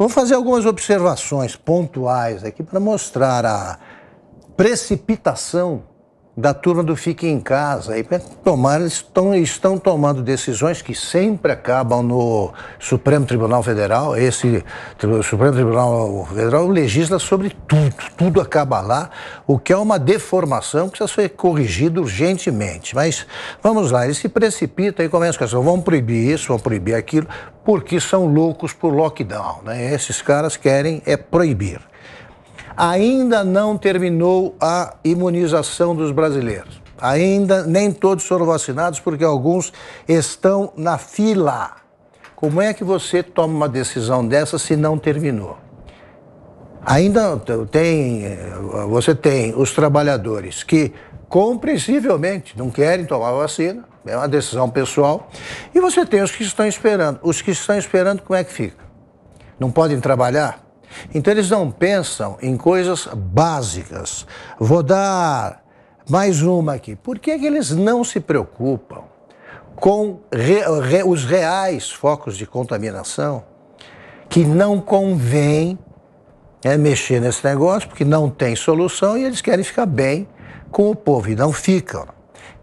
Vou fazer algumas observações pontuais aqui para mostrar a precipitação da turma do Fique em Casa. E tomar, estão, estão tomando decisões que sempre acabam no Supremo Tribunal Federal. Esse o Supremo Tribunal Federal legisla sobre tudo, tudo acaba lá, o que é uma deformação que precisa ser corrigida urgentemente. Mas vamos lá, ele se precipita e começa com essa, vamos proibir isso, vamos proibir aquilo, porque são loucos por lockdown. Né? Esses caras querem é proibir ainda não terminou a imunização dos brasileiros. Ainda nem todos foram vacinados, porque alguns estão na fila. Como é que você toma uma decisão dessa se não terminou? Ainda tem, você tem os trabalhadores que compreensivelmente não querem tomar vacina, é uma decisão pessoal. E você tem os que estão esperando. Os que estão esperando, como é que fica? Não podem trabalhar? Então eles não pensam em coisas básicas. Vou dar mais uma aqui. Por que, é que eles não se preocupam com re, re, os reais focos de contaminação que não convém né, mexer nesse negócio porque não tem solução e eles querem ficar bem com o povo e não ficam.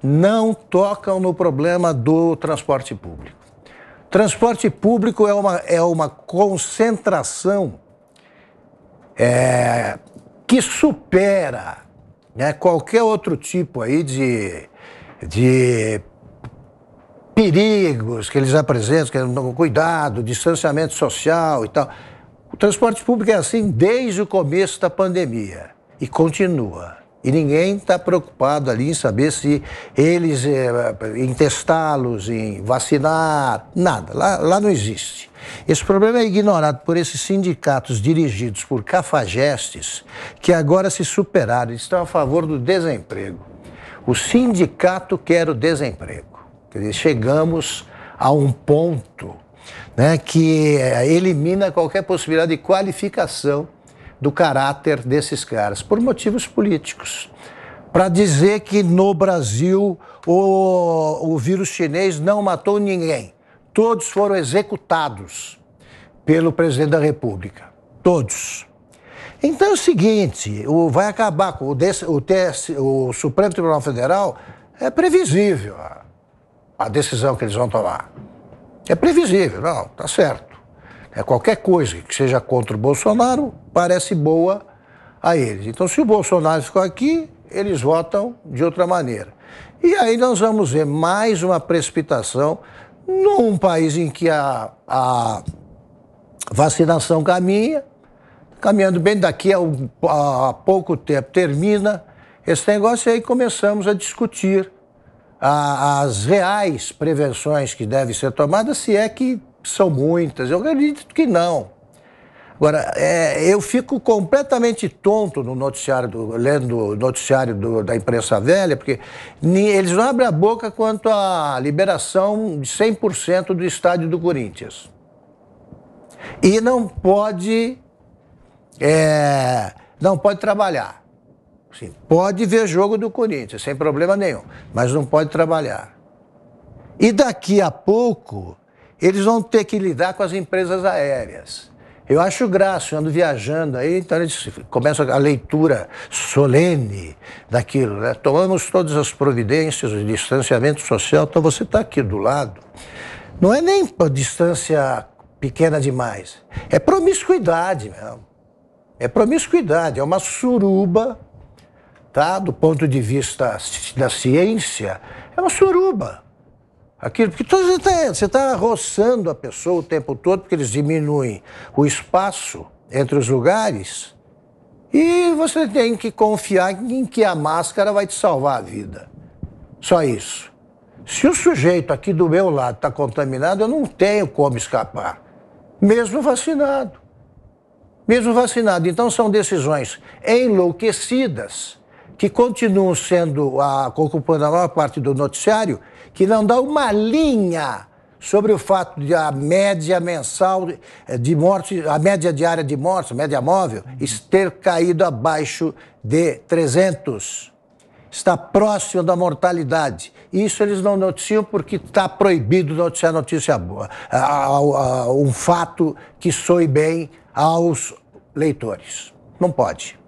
Não tocam no problema do transporte público. Transporte público é uma, é uma concentração é, que supera né, qualquer outro tipo aí de, de perigos que eles apresentam, que não, é cuidado, distanciamento social e tal. O transporte público é assim desde o começo da pandemia e continua. E ninguém está preocupado ali em saber se eles, eh, em testá-los, em vacinar, nada. Lá, lá não existe. Esse problema é ignorado por esses sindicatos dirigidos por cafajestes que agora se superaram e estão a favor do desemprego. O sindicato quer o desemprego. Quer dizer, chegamos a um ponto né, que eh, elimina qualquer possibilidade de qualificação do caráter desses caras, por motivos políticos. Para dizer que no Brasil o, o vírus chinês não matou ninguém. Todos foram executados pelo presidente da República. Todos. Então é o seguinte: o, vai acabar com o, o, TS, o Supremo Tribunal Federal. É previsível a, a decisão que eles vão tomar. É previsível, não, tá certo. É qualquer coisa que seja contra o Bolsonaro parece boa a eles. Então, se o Bolsonaro ficou aqui, eles votam de outra maneira. E aí nós vamos ver mais uma precipitação num país em que a, a vacinação caminha, caminhando bem, daqui a, a, pouco tempo termina esse negócio e aí começamos a discutir a, as reais prevenções que devem ser tomadas, se é que são muitas? Eu acredito que não. Agora, é, eu fico completamente tonto no noticiário, do, lendo o noticiário do, da imprensa velha, porque eles não abrem a boca quanto à liberação de 100% do estádio do Corinthians. E não pode, é, não pode trabalhar. Assim, pode ver jogo do Corinthians, sem problema nenhum, mas não pode trabalhar. E daqui a pouco, eles vão ter que lidar com as empresas aéreas. Eu acho graça, eu ando viajando aí, então eles começam a leitura solene daquilo, né? Tomamos todas as providências, o distanciamento social, então você está aqui do lado. Não é nem distância pequena demais, é promiscuidade mesmo. É promiscuidade, é uma suruba, tá? Do ponto de vista da ciência, é uma suruba. Aquilo, porque você está, tá roçando a pessoa o tempo todo, porque eles diminuem o espaço entre os lugares. E você tem que confiar em que a máscara vai te salvar a vida. Só isso. Se o sujeito aqui do meu lado está contaminado, eu não tenho como escapar. Mesmo vacinado. Mesmo vacinado. Então são decisões enlouquecidas que continuam sendo, a, ocupando a maior parte do noticiário que não dá uma linha sobre o fato de a média mensal de mortes, a média diária de mortes, média móvel, uhum. ter caído abaixo de 300. Está próximo da mortalidade. Isso eles não noticiam porque está proibido noticiar notícia boa, um fato que soe bem aos leitores. Não pode.